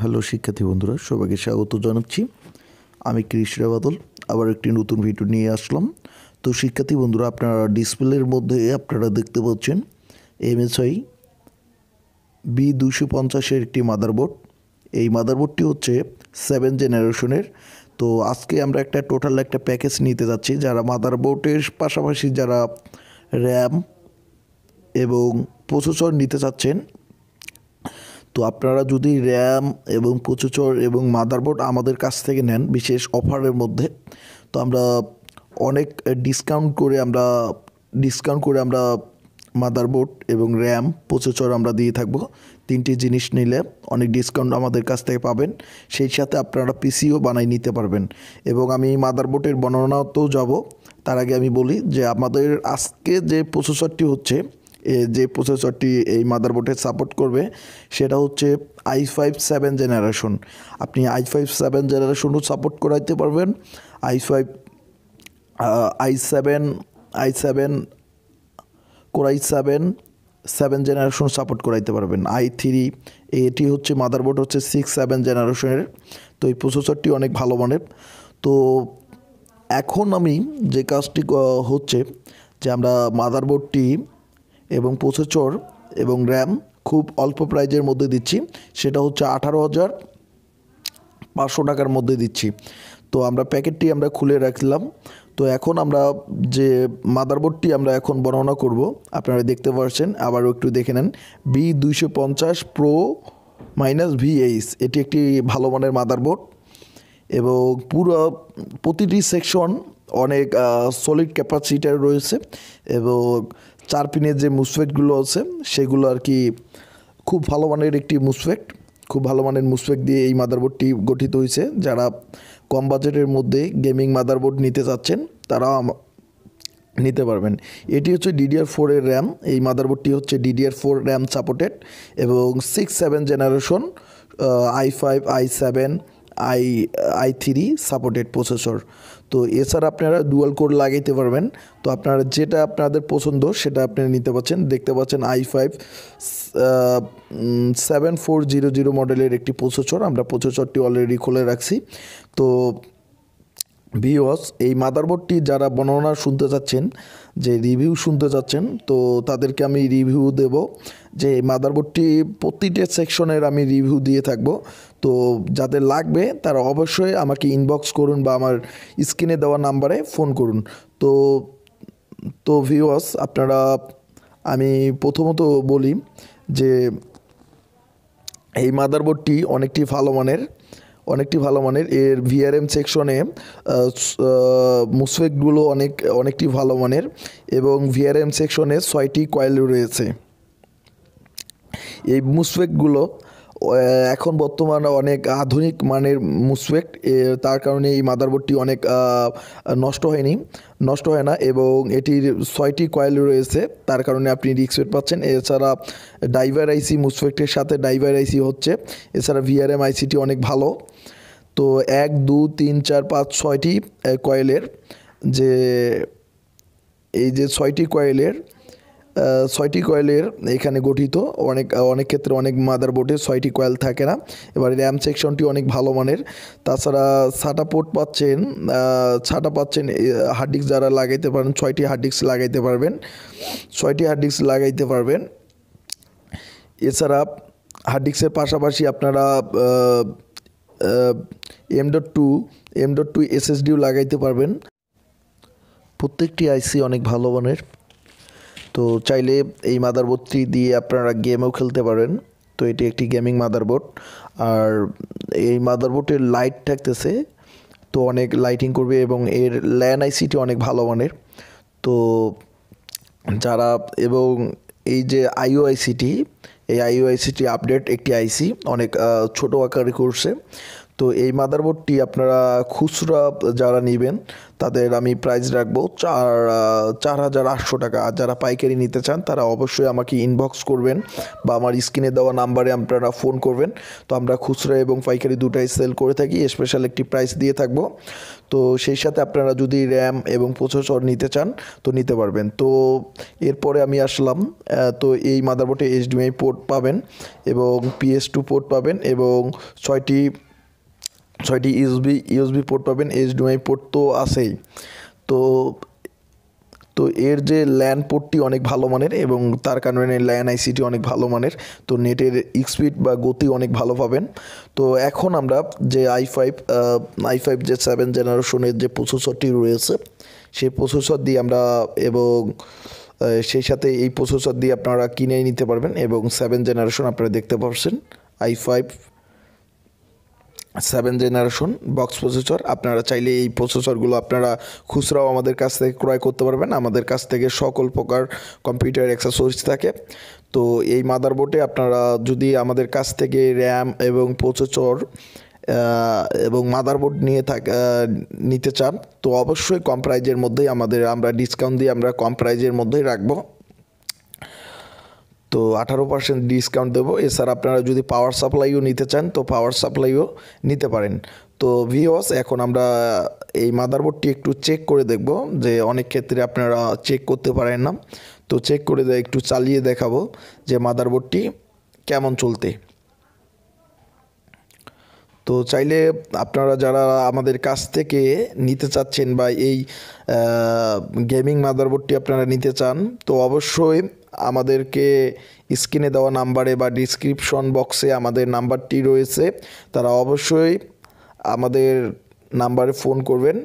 hello শিক্ষার্থী বন্ধুরা সবাইকে স্বাগত জানাচ্ছি আমি কৃষ্ণা বাদল আবার একটি নতুন ভিডিও নিয়ে আসলাম তো শিক্ষার্থী বন্ধুরা আপনারা ডিসপ্লের মধ্যে আপনারা দেখতে পাচ্ছেন এমএসআই বি দুশো পঞ্চাশের একটি মাদারবোর্ড এই মাদারবোর্ডটি হচ্ছে সেভেন জেনারেশনের তো আজকে আমরা একটা টোটাল একটা প্যাকেজ নিতে যাচ্ছি যারা মাদারবোর্ডের পাশাপাশি যারা র্যাম এবং প্রসেসর নিতে চাচ্ছেন তো আপনারা যদি র্যাম এবং প্রচুচর এবং মাদারবোর্ড আমাদের কাছ থেকে নেন বিশেষ অফারের মধ্যে তো আমরা অনেক ডিসকাউন্ট করে আমরা ডিসকাউন্ট করে আমরা মাদারবোর্ড এবং র্যাম প্রচুচর আমরা দিয়ে থাকবো তিনটি জিনিস নিলে অনেক ডিসকাউন্ট আমাদের কাছ থেকে পাবেন সেই সাথে আপনারা পিসিও বানাই নিতে পারবেন এবং আমি মাদারবোর্ডের বর্ণনাতেও যাব তার আগে আমি বলি যে আমাদের আজকে যে প্রসেসরটি হচ্ছে যে প্রসেসরটি এই মাদারবোর্ডে সাপোর্ট করবে সেটা হচ্ছে আই ফাইভ সেভেন জেনারেশন আপনি আই ফাইভ সেভেন জেনারেশনও সাপোর্ট করাইতে পারবেন I five I seven I seven কোরাই সেভেন সেভেন জেনারেশন সাপোর্ট করাইতে পারবেন আই থ্রি এটি হচ্ছে মাদারবোর্ড হচ্ছে সিক্স সেভেন জেনারেশনের তো এই প্রসেসরটি অনেক ভালো মানের তো এখন আমি যে কাজটি হচ্ছে যে আমরা মাদারবোর্ডটি এবং প্রসেসর এবং র্যাম খুব অল্প প্রাইজের মধ্যে দিচ্ছি সেটা হচ্ছে আঠারো হাজার পাঁচশো টাকার মধ্যে দিচ্ছি তো আমরা প্যাকেটটি আমরা খুলে রাখলাম তো এখন আমরা যে মাদারবোর্ডটি আমরা এখন বর্ণনা করব আপনারা দেখতে পাচ্ছেন আবারও একটু দেখে নেন বি দুইশো পঞ্চাশ প্রো মাইনাস ভিএইচ এটি একটি ভালো মানের মাদারবোর্ড এবং পুরো প্রতিটি সেকশন অনেক সলিড ক্যাপাসিটার রয়েছে এবং চার পিনের যে মুসফেটগুলো আছে সেগুলো আর কি খুব ভালো মানের একটি মুসফেট খুব ভালো মানের মুসফেট দিয়ে এই মাদারবোর্ডটি গঠিত হয়েছে যারা কম বাজেটের মধ্যে গেমিং মাদারবোর্ড নিতে চাচ্ছেন তারা নিতে পারবেন এটি হচ্ছে ডিডিআর ফোরের র্যাম এই মাদারবোর্ডটি হচ্ছে ডিডিআর ফোর র্যাম সাপোর্টেড এবং six seven generation i five I seven i i three supported processor তো এছাড়া আপনারা ডুয়াল কোড লাগাইতে পারবেন তো আপনারা যেটা আপনাদের পছন্দ সেটা আপনারা নিতে পাচ্ছেন দেখতে পাচ্ছেন i five seven four zero zero মডেলের একটি প্রসেসর আমরা প্রসেসরটি অলরেডি খুলে রাখছি তো ভিওস এই মাদারবোর্ডটি যারা বর্ণনা শুনতে চাচ্ছেন যে রিভিউ শুনতে চাচ্ছেন তো তাদেরকে আমি রিভিউ দেব যে এই মাদারবোর্ডটি প্রতিটি সেকশনের আমি রিভিউ দিয়ে থাকব তো যাদের লাগবে তারা অবশ্যই আমাকে ইনবক্স করুন বা আমার স্ক্রিনে দেওয়া নাম্বারে ফোন করুন তো তো ভিওস আপনারা আমি প্রথমত বলি যে এই মাদারবোর্ডটি অনেকটি ভালো মানের অনেকটি ভালো মানের এর ভিআরএম সেকশনে মুসফেকগুলো অনেক অনেকটি ভালো মানের এবং ভিআরএম সেকশনে ছয়টি কয়েল রয়েছে এই মুসফেকগুলো এখন বর্তমান অনেক আধুনিক মানের মুসপেক্ট তার কারণে এই মাদারবোর্ডটি অনেক নষ্ট হয়নি নষ্ট হয় না এবং এটির ছয়টি কয়েল রয়েছে তার কারণে আপনি রিক্সওয়েট পাচ্ছেন এছাড়া ডাইভার আইসি মুসপেক্টের সাথে ডাইভার আইসি হচ্ছে এছাড়া ভিআরএম আইসিটি অনেক ভালো তো এক দু তিন চার পাঁচ ছয়টি কয়েলের যে এই যে ছয়টি কয়েলের ছয়টি কয়েলের এখানে গঠিত অনেক অনেক ক্ষেত্রে অনেক মাদার বোর্ডে ছয়টি কয়েল থাকে না এবার র্যাম সেকশনটি অনেক ভালো মানের তাছাড়া ছাটা পোর্ট পাচ্ছেন ছাটা পাচ্ছেন হার্ড ডিস্ক যারা লাগাইতে পারেন ছয়টি হার্ড ডিস্ক লাগাইতে পারবেন ছয়টি হার্ড ডিস্ক লাগাইতে পারবেন এছাড়া হার্ড ডিস্কের পাশাপাশি আপনারা M dot two M dot two এসএসডিও লাগাইতে পারবেন প্রত্যেকটি আইসি অনেক ভালো মানের তো চাইলে এই মাদারবোর্ডটি দিয়ে আপনারা গেমও খেলতে পারেন তো এটি একটি গেমিং মাদারবোর্ড আর এই মাদারবোর্ডের লাইট থাকতেছে তো অনেক লাইটিং করবে এবং এর ল্যান আইসিটি অনেক ভালো মানের তো যারা এবং এই যে আইসিটি এই আইসিটি আপডেট একটি আইসি অনেক ছোট আকারে করছে তো এই মাদারবোর্ডটি আপনারা খুচরা যারা নেবেন তাদের আমি প্রাইস রাখবো চার চার হাজার আটশো টাকা আর যারা পাইকারি নিতে চান তারা অবশ্যই আমাকে ইনবক্স করবেন বা আমার স্ক্রিনে দেওয়া নাম্বারে আপনারা ফোন করবেন তো আমরা খুচরা এবং পাইকারি দুটাই সেল করে থাকি স্পেশাল একটি প্রাইস দিয়ে থাকবো তো সেই সাথে আপনারা যদি র্যাম এবং প্রসেসর নিতে চান তো নিতে পারবেন তো এরপরে আমি আসলাম তো এই মাদারবোর্ডে এইচডিএমআই পোর্ট পাবেন এবং পিএস টু পোর্ট পাবেন এবং ছয়টি ছয়টি ইউএসবি ইউএসবি পোর্ট পাবেন এইচডিএমআই পোর্ট তো আছেই তো তো এর যে ল্যান পোর্টটি অনেক ভালো মানের এবং তার কারণে ল্যান আইসিটি অনেক ভালো মানের তো নেটের স্পিড বা গতি অনেক ভালো পাবেন তো এখন আমরা যে আই ফাইভ আই ফাইভ যে সেভেন জেনারেশনের যে প্রসেসরটি রয়েছে সেই প্রসেসর দিয়ে আমরা এবং সেই সাথে এই প্রসেসর দিয়ে আপনারা কিনে নিতে পারবেন এবং সেভেন জেনারেশন আপনারা দেখতে পাচ্ছেন i five seven generation box processor আপনারা চাইলে এই প্রসেসরগুলো আপনারা খুচরাও আমাদের কাছ থেকে ক্রয় করতে পারবেন আমাদের কাছ থেকে সকল প্রকার কম্পিউটার অ্যাক্সেসরিজ থাকে তো এই মাদারবোর্ডে আপনারা যদি আমাদের কাছ থেকে র্যাম এবং প্রসেসর এবং মাদারবোর্ড নিয়ে থাক নিতে চান তো অবশ্যই কম প্রাইজের মধ্যেই আমাদের আমরা ডিসকাউন্ট দিয়ে আমরা কম প্রাইজের মধ্যেই রাখবো তো আঠারো পার্সেন্ট ডিসকাউন্ট দেবো এছাড়া আপনারা যদি পাওয়ার সাপ্লাইও নিতে চান তো পাওয়ার সাপ্লাইও নিতে পারেন তো ভিওস এখন আমরা এই মাদারবোর্ডটি একটু চেক করে দেখব যে অনেক ক্ষেত্রে আপনারা চেক করতে পারেন না তো চেক করে একটু চালিয়ে দেখাবো যে মাদারবোর্ডটি কেমন চলতে তো চাইলে আপনারা যারা আমাদের কাছ থেকে নিতে চাচ্ছেন বা এই গেমিং মাদারবোর্ডটি আপনারা নিতে চান তো অবশ্যই আমাদেরকে স্ক্রিনে দেওয়া নাম্বারে বা ডিসক্রিপশন বক্সে আমাদের নাম্বারটি রয়েছে তারা অবশ্যই আমাদের নাম্বারে ফোন করবেন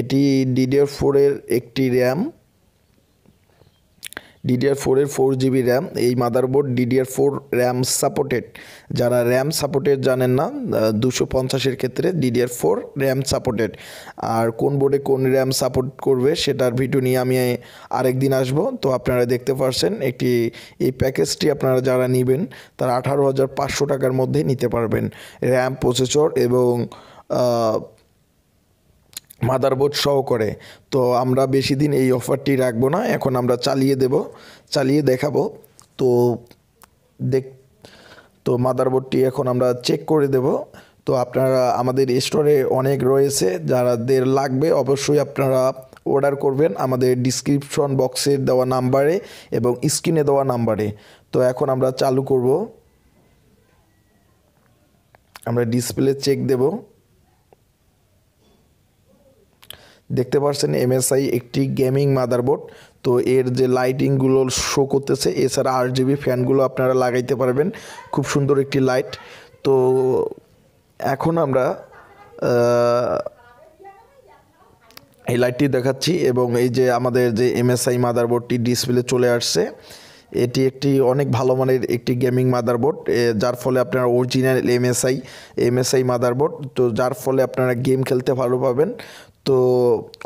এটি ডিডিআর ফোরের একটি র্যাম ডিডিআর ফোরের ফোর জিবি র্যাম এই motherboard DDR four RAM supported যারা র্যাম সাপোর্টেড জানেন না দুশো পঞ্চাশের ক্ষেত্রে ডিডিআর ফোর র্যাম সাপোর্টেড আর কোন বোর্ডে কোন র্যাম সাপোর্ট করবে সেটার ভিডিও নিয়ে আমি আরেক দিন আসবো তো আপনারা দেখতে পারছেন একটি এই প্যাকেজটি আপনারা যারা নেবেন তারা আঠারো হাজার পাঁচশো টাকার মধ্যে নিতে পারবেন র্যাম প্রসেসর এবং মাদারবোর্ড সহ করে তো আমরা বেশি দিন এই অফারটি রাখব না এখন আমরা চালিয়ে দেব চালিয়ে দেখাবো তো দেখ তো মাদারবোর্ডটি এখন আমরা চেক করে দেব তো আপনারা আমাদের স্টোরে অনেক রয়েছে যারাদের লাগবে অবশ্যই আপনারা অর্ডার করবেন আমাদের ডিসক্রিপশন বক্সের দেওয়া নাম্বারে এবং স্ক্রিনে দেওয়া নাম্বারে তো এখন আমরা চালু করব আমরা ডিসপ্লে চেক দেবো দেখতে পাচ্ছেন এমএসআই একটি গেমিং মাদারবোর্ড তো এর যে লাইটিংগুলো শো করতেছে এছাড়া আর জিবি ফ্যানগুলো আপনারা লাগাইতে পারবেন খুব সুন্দর একটি লাইট তো এখন আমরা এই লাইটটি দেখাচ্ছি এবং এই যে আমাদের যে এমএসআই মাদারবোর্ডটি ডিসপ্লে চলে আসছে এটি একটি অনেক ভালো মানের একটি গেমিং মাদারবোর্ড যার ফলে আপনারা অরিজিনাল এমএসআই এমএসআই মাদারবোর্ড তো যার ফলে আপনারা গেম খেলতে ভালো পাবেন তো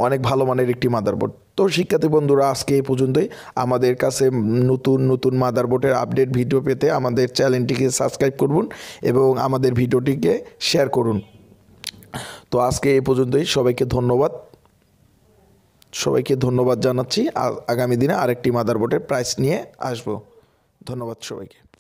অনেক ভালো মানের একটি মাদারবোর্ড তো শিক্ষার্থী বন্ধুরা আজকে এই পর্যন্তই আমাদের কাছে নতুন নতুন মাদারবোর্ডের আপডেট ভিডিও পেতে আমাদের চ্যানেলটিকে সাবস্ক্রাইব করুন এবং আমাদের ভিডিওটিকে শেয়ার করুন তো আজকে এই পর্যন্তই সবাইকে ধন্যবাদ সবাইকে ধন্যবাদ জানাচ্ছি আগামী দিনে আরেকটি মাদারবোর্ডের প্রাইস নিয়ে আসব ধন্যবাদ সবাইকে